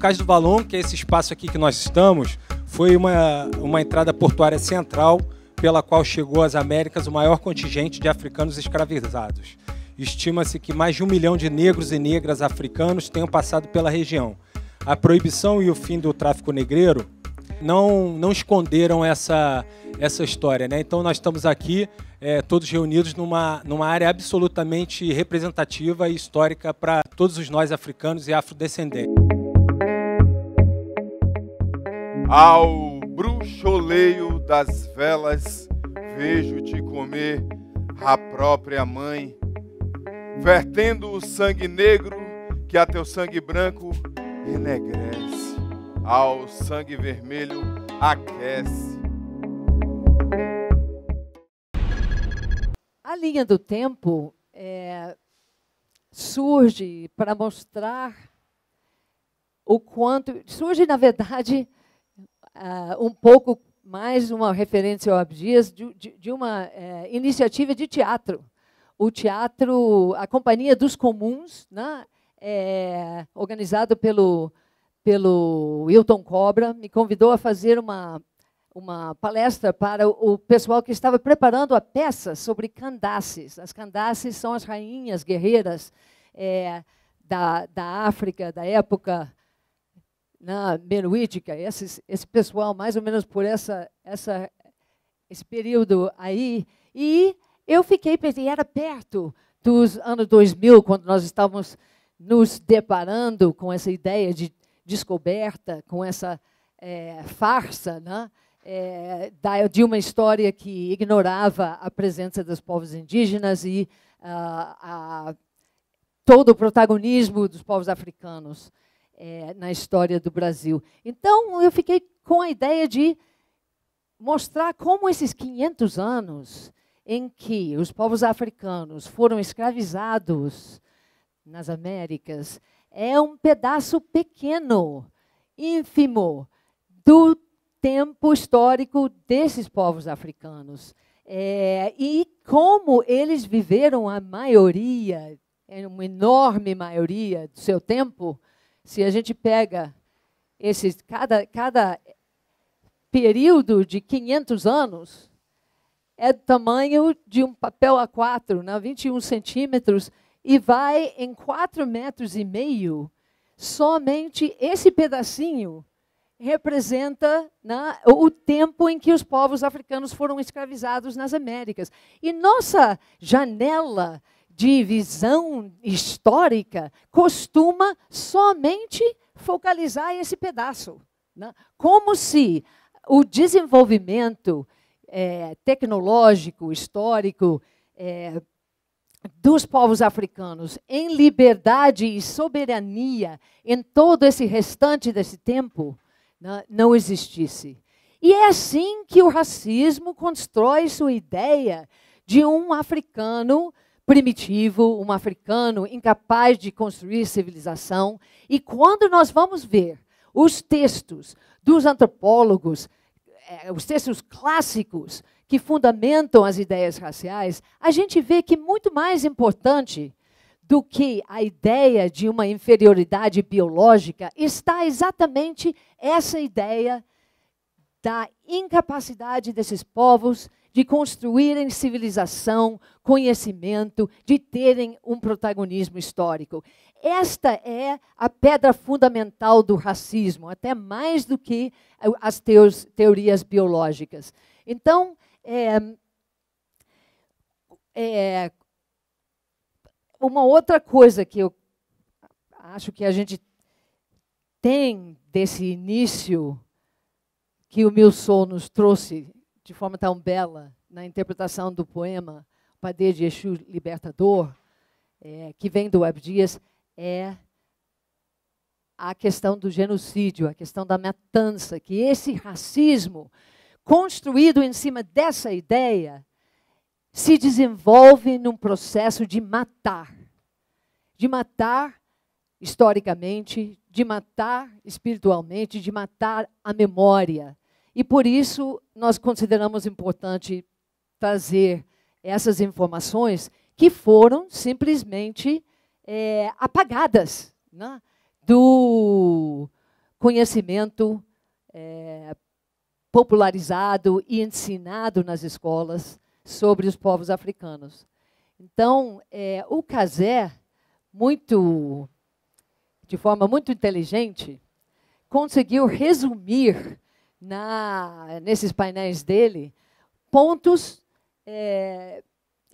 Cais do Valon, que é esse espaço aqui que nós estamos, foi uma, uma entrada portuária central pela qual chegou às Américas o maior contingente de africanos escravizados. Estima-se que mais de um milhão de negros e negras africanos tenham passado pela região. A proibição e o fim do tráfico negreiro não, não esconderam essa, essa história. Né? Então, nós estamos aqui, é, todos reunidos, numa, numa área absolutamente representativa e histórica para todos os nós africanos e afrodescendentes. Ao bruxoleio das velas vejo-te comer a própria mãe, vertendo o sangue negro que a teu sangue branco enegrece, ao sangue vermelho aquece. A linha do tempo é, surge para mostrar o quanto. Surge, na verdade, uh, um pouco mais uma referência ao Abdias, de, de, de uma eh, iniciativa de teatro. O teatro, a Companhia dos Comuns, né, é, organizado pelo, pelo Wilton Cobra, me convidou a fazer uma, uma palestra para o, o pessoal que estava preparando a peça sobre candaces. As candaces são as rainhas guerreiras é, da, da África, da época na Menuítica, é esse, esse pessoal, mais ou menos por essa, essa, esse período aí. E eu fiquei, era perto dos anos 2000, quando nós estávamos nos deparando com essa ideia de descoberta, com essa é, farsa né? É, da, de uma história que ignorava a presença dos povos indígenas e ah, a, todo o protagonismo dos povos africanos é, na história do Brasil. Então, eu fiquei com a ideia de mostrar como esses 500 anos em que os povos africanos foram escravizados nas Américas é um pedaço pequeno, ínfimo, do tempo histórico desses povos africanos. É, e como eles viveram a maioria, é uma enorme maioria do seu tempo, se a gente pega esse cada, cada período de 500 anos, é do tamanho de um papel A4, né? 21 centímetros, e vai em 4 metros e meio. Somente esse pedacinho representa né, o tempo em que os povos africanos foram escravizados nas Américas. E nossa janela divisão histórica costuma somente focalizar esse pedaço. Né? Como se o desenvolvimento é, tecnológico, histórico, é, dos povos africanos em liberdade e soberania em todo esse restante desse tempo né, não existisse. E é assim que o racismo constrói sua ideia de um africano primitivo, um africano incapaz de construir civilização. E quando nós vamos ver os textos dos antropólogos, é, os textos clássicos que fundamentam as ideias raciais, a gente vê que muito mais importante do que a ideia de uma inferioridade biológica está exatamente essa ideia da incapacidade desses povos de construírem civilização, conhecimento, de terem um protagonismo histórico. Esta é a pedra fundamental do racismo, até mais do que as teorias biológicas. Então, é, é, uma outra coisa que eu acho que a gente tem desse início que o Milson nos trouxe de forma tão bela na interpretação do poema Padre de Exu Libertador, é, que vem do Web Dias é a questão do genocídio, a questão da matança, que esse racismo construído em cima dessa ideia se desenvolve num processo de matar. De matar historicamente, de matar espiritualmente, de matar a memória, e por isso nós consideramos importante trazer essas informações que foram simplesmente é, apagadas né, do conhecimento é, popularizado e ensinado nas escolas sobre os povos africanos. Então, é, o Cazé, muito, de forma muito inteligente, conseguiu resumir na, nesses painéis dele pontos é,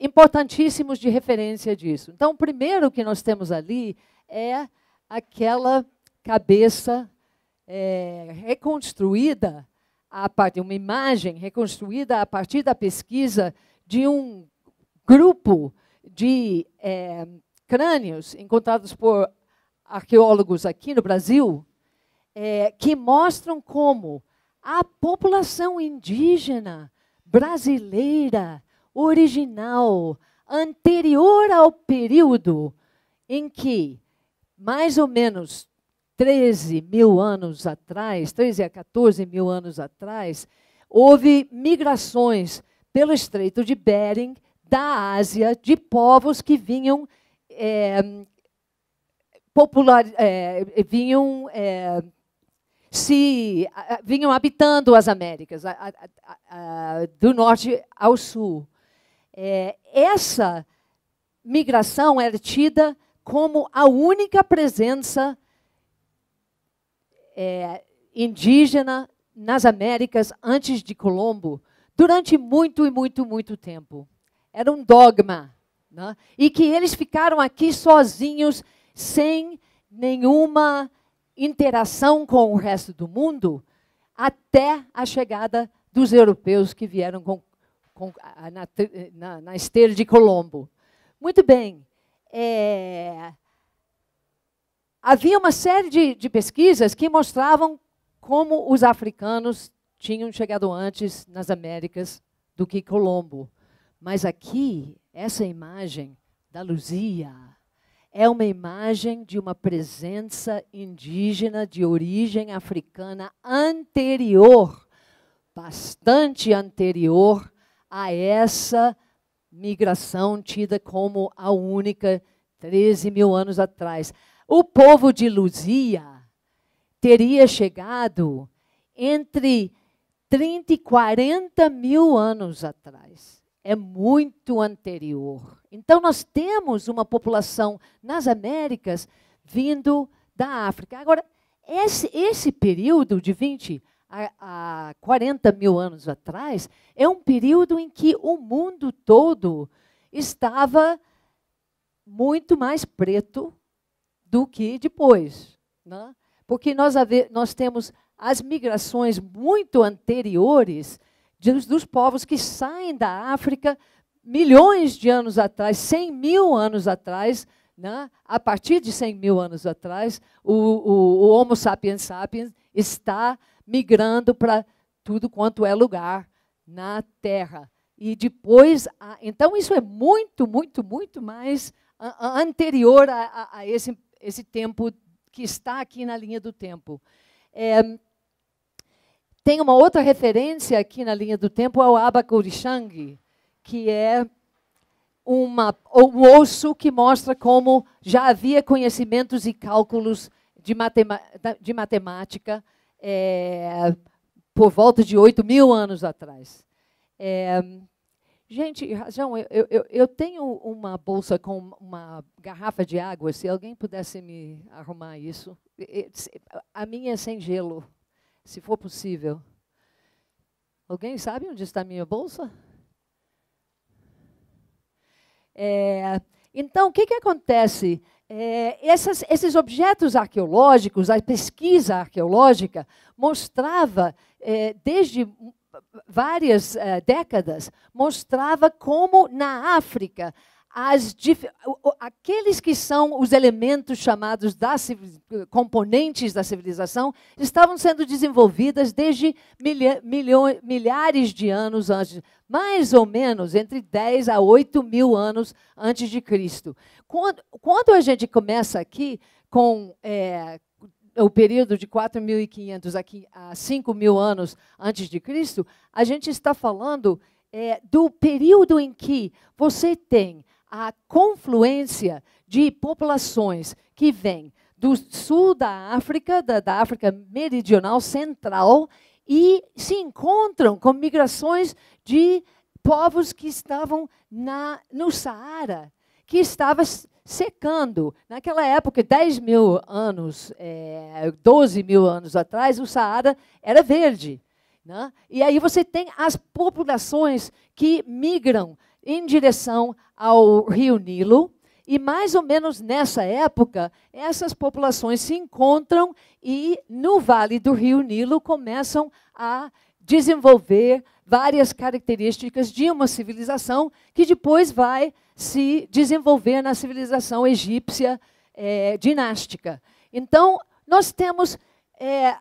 importantíssimos de referência disso. Então, o primeiro que nós temos ali é aquela cabeça é, reconstruída a partir uma imagem reconstruída a partir da pesquisa de um grupo de é, crânios encontrados por arqueólogos aqui no Brasil, é, que mostram como a população indígena brasileira original, anterior ao período em que, mais ou menos 13 mil anos atrás, 13 a 14 mil anos atrás, houve migrações pelo Estreito de Bering da Ásia de povos que vinham é, popular, é, vinham é, se vinham habitando as Américas, a, a, do norte ao sul. É, essa migração era é tida como a única presença é, indígena nas Américas antes de Colombo, durante muito e muito, muito tempo. Era um dogma. Né? E que eles ficaram aqui sozinhos, sem nenhuma interação com o resto do mundo até a chegada dos europeus que vieram com, com, na, na, na, esteira de Colombo. Muito bem. É... Havia uma série de, de pesquisas que mostravam como os africanos tinham chegado antes nas Américas do que Colombo. Mas aqui, essa imagem da Luzia, é uma imagem de uma presença indígena de origem africana anterior, bastante anterior a essa migração tida como a única 13 mil anos atrás. O povo de Luzia teria chegado entre 30 e 40 mil anos atrás é muito anterior. Então, nós temos uma população nas Américas vindo da África. Agora, esse, esse período de 20 a, a 40 mil anos atrás é um período em que o mundo todo estava muito mais preto do que depois. Né? Porque nós, nós temos as migrações muito anteriores dos, dos povos que saem da África milhões de anos atrás, 100 mil anos atrás, né? a partir de 100 mil anos atrás, o, o, o Homo sapiens sapiens está migrando para tudo quanto é lugar na Terra. E depois, a, então isso é muito, muito, muito mais a, a anterior a, esse, esse tempo que está aqui na linha do tempo. É, tem uma outra referência aqui na linha do tempo ao é Abacorixang, que é uma, um osso que mostra como já havia conhecimentos e cálculos de, matema, de matemática é, por volta de 8 mil anos atrás. É, gente, Rajão, eu, eu, eu tenho uma bolsa com uma garrafa de água, se alguém pudesse me arrumar isso. A minha é sem gelo se for possível. Alguém sabe onde está a minha bolsa? É, então, o que, que acontece? É, essas, esses objetos arqueológicos, a pesquisa arqueológica mostrava, é, desde várias é, décadas, mostrava como na África as, aqueles que são os elementos chamados componentes da civilização estavam sendo desenvolvidas desde milha, milho, milhares de anos antes, mais ou menos entre 10 a 8 mil anos antes de Cristo. Quando, quando a gente começa aqui com é, o período de 4.500 a mil anos antes de Cristo, a gente está falando é, do período em que você tem a confluência de populações que vêm do sul da África, da, da África meridional central, e se encontram com migrações de povos que estavam na, no Saara, que estava secando. Naquela época, 10 mil anos, é, eh, 12 mil anos atrás, o Saara era verde. Né? E aí você tem as populações que migram em direção ao rio Nilo. E mais ou menos nessa época, essas populações se encontram e no vale do rio Nilo começam a desenvolver várias características de uma civilização que depois vai se desenvolver na civilização egípcia é, dinástica. Então, nós temos é,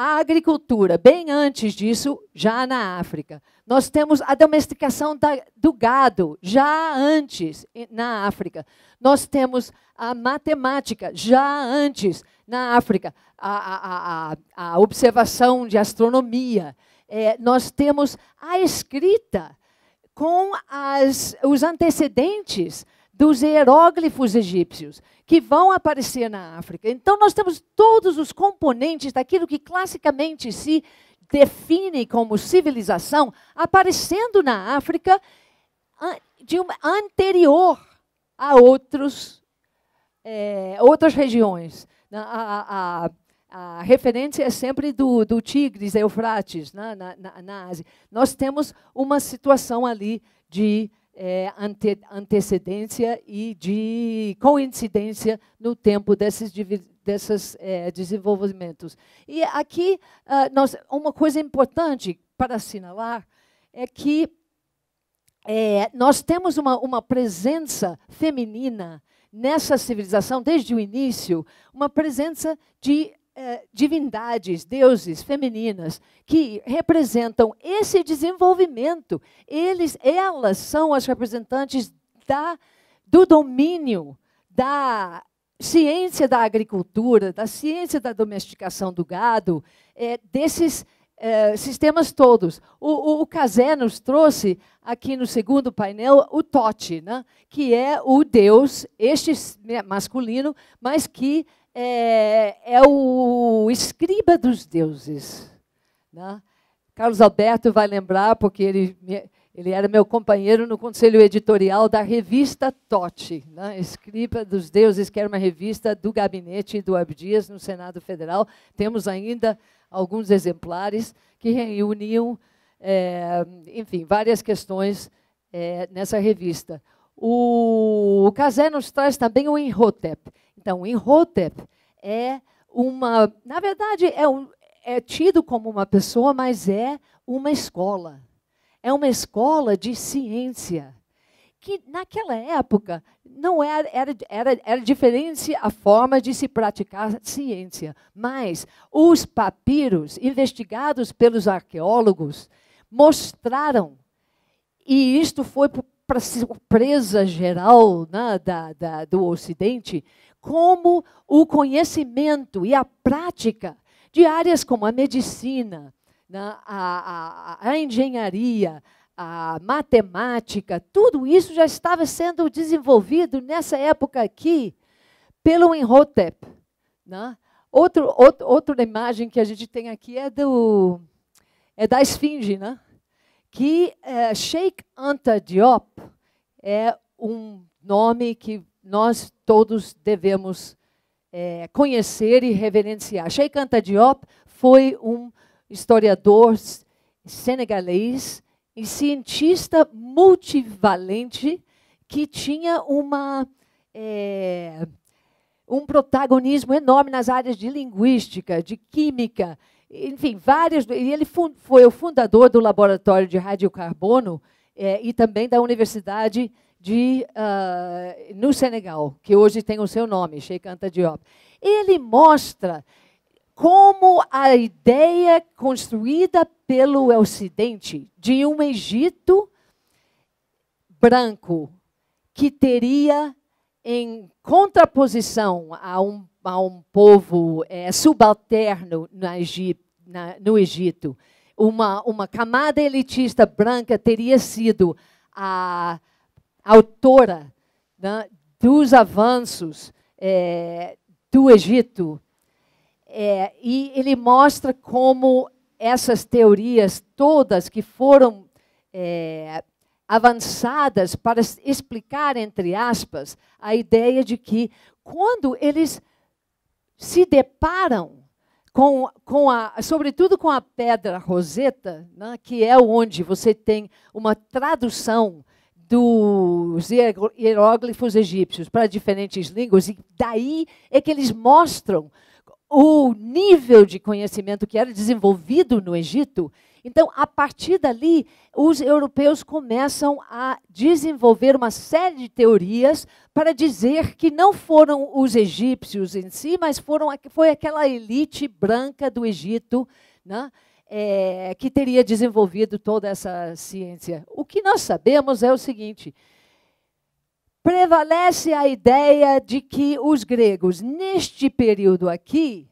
a agricultura, bem antes disso, já na África. Nós temos a domesticação da, do gado, já antes, na África. Nós temos a matemática, já antes, na África. A, a, a, a observação de astronomia. É, nós temos a escrita com as, os antecedentes dos hieróglifos egípcios, que vão aparecer na África. Então, nós temos todos os componentes daquilo que classicamente se define como civilização aparecendo na África de uma, anterior a outros, é, outras regiões. a, a, a a referência é sempre do, do Tigres, Eufrates, né, na, na, na, Ásia. Nós temos uma situação ali de é, ante, antecedência e de coincidência no tempo desses, desses é, desenvolvimentos. E aqui, uh, nós, uma coisa importante para assinalar é que é, nós temos uma, uma presença feminina nessa civilização, desde o início, uma presença de é, divindades, deuses femininas, que representam esse desenvolvimento. Eles, elas são as representantes da, do domínio, da ciência da agricultura, da ciência da domesticação do gado, é, desses é, sistemas todos. O, o, o Cazé nos trouxe aqui no segundo painel o Tote, né, que é o deus, este masculino, mas que é, é o escriba dos deuses. Né? Carlos Alberto vai lembrar, porque ele, ele era meu companheiro no conselho editorial da revista Totti, né? Escriba dos Deuses, que era uma revista do gabinete do Abdias no Senado Federal. Temos ainda alguns exemplares que reuniam, é, enfim, várias questões é, nessa revista. O, o Casé nos traz também o Inhotep. Então, Imhotep é uma, na verdade, é, um, é tido como uma pessoa, mas é uma escola. É uma escola de ciência que naquela época não era, é, era, era, era diferente a forma de se praticar ciência, mas os papiros investigados pelos arqueólogos mostraram, e isto foi para surpresa geral né, da, da, do Ocidente, como o conhecimento e a prática de áreas como a medicina, né, a, a, a engenharia, a matemática, tudo isso já estava sendo desenvolvido nessa época aqui pelo Imhotep. Né? Outro, outro, outra imagem que a gente tem aqui é, do, é da esfinge, né? que é, Sheikh Anta Diop é um nome que nós todos devemos é, conhecer e reverenciar. Sheikh Anta Diop foi um historiador senegalês e cientista multivalente que tinha uma, é, um protagonismo enorme nas áreas de linguística, de química, enfim, várias. E ele foi o fundador do laboratório de radiocarbono é, e também da Universidade de de, uh, no Senegal, que hoje tem o seu nome, Sheikh Anta Diop. Ele mostra como a ideia construída pelo Ocidente de um Egito branco que teria em contraposição a um, a um povo é, subalterno na, no Egito, uma, uma camada elitista branca teria sido a autora né, dos avanços é, do Egito. É, e ele mostra como essas teorias todas que foram é, avançadas para explicar, entre aspas, a ideia de que quando eles se deparam com, com a, sobretudo com a pedra roseta, né, que é onde você tem uma tradução dos hieróglifos egípcios para diferentes línguas, e daí é que eles mostram o nível de conhecimento que era desenvolvido no Egito. Então, a partir dali, os europeus começam a desenvolver uma série de teorias para dizer que não foram os egípcios em si, mas foram, foi aquela elite branca do Egito, né? é, que teria desenvolvido toda essa ciência. O que nós sabemos é o seguinte: prevalece a ideia de que os gregos, neste período aqui,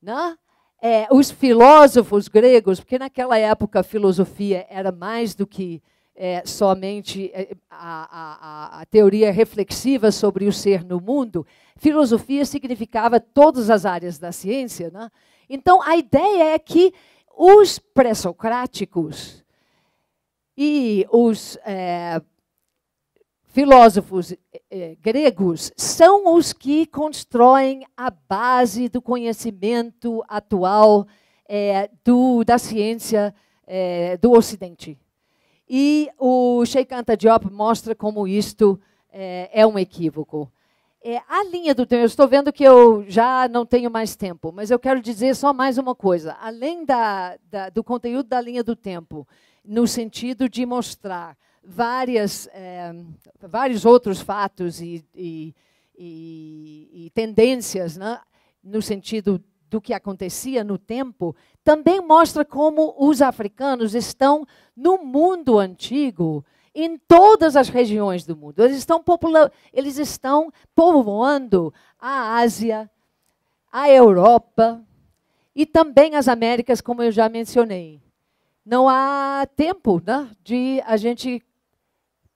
né, é, os filósofos gregos, porque naquela época a filosofia era mais do que é, somente é, a, a, a, teoria reflexiva sobre o ser no mundo, filosofia significava todas as áreas da ciência. Né? Então, a ideia é que os pré-socráticos e os é, filósofos é, gregos são os que constroem a base do conhecimento atual é, do, da ciência é, do Ocidente. E o Sheikh Anta Diop mostra como isto é, é um equívoco. É, a linha do tempo, eu estou vendo que eu já não tenho mais tempo, mas eu quero dizer só mais uma coisa. Além da, da, do conteúdo da linha do tempo, no sentido de mostrar várias, é, vários outros fatos e, e, e, e tendências, né, no sentido do que acontecia no tempo, também mostra como os africanos estão no mundo antigo em todas as regiões do mundo. Eles estão, eles estão povoando a Ásia, a Europa e também as Américas, como eu já mencionei. Não há tempo né, de a gente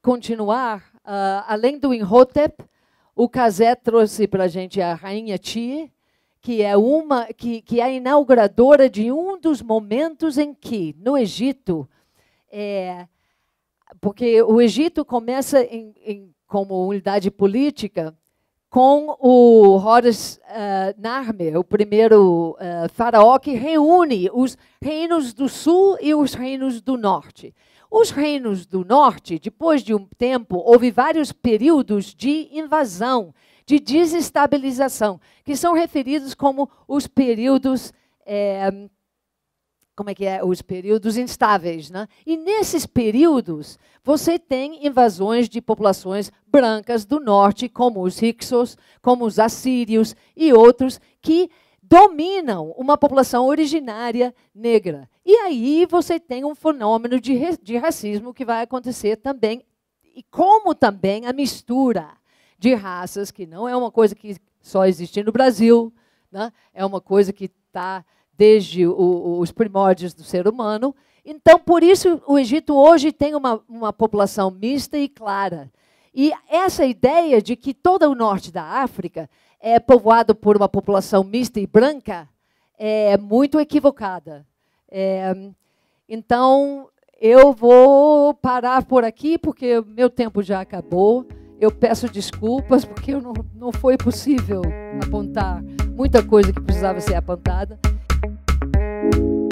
continuar. Uh, além do Inhotep, o Cazé trouxe para a gente a Rainha Ti, que é uma que, que é a inauguradora de um dos momentos em que no Egito é, porque o Egito começa em, em, como unidade política com o Horus uh, Narmer, o primeiro uh, faraó que reúne os reinos do sul e os reinos do norte. Os reinos do norte, depois de um tempo, houve vários períodos de invasão, de desestabilização, que são referidos como os períodos eh, como é que é, os períodos instáveis, né? E nesses períodos você tem invasões de populações brancas do norte, como os Hicsos, como os assírios e outros que dominam uma população originária negra. E aí você tem um fenômeno de, de racismo que vai acontecer também, e como também a mistura de raças, que não é uma coisa que só existe no Brasil, né? é uma coisa que está desde o, os primórdios do ser humano. Então, por isso, o Egito hoje tem uma, uma população mista e clara. E essa ideia de que todo o norte da África é povoado por uma população mista e branca é muito equivocada. É, então, eu vou parar por aqui, porque meu tempo já acabou. Eu peço desculpas, porque não, não foi possível apontar muita coisa que precisava ser apontada. Música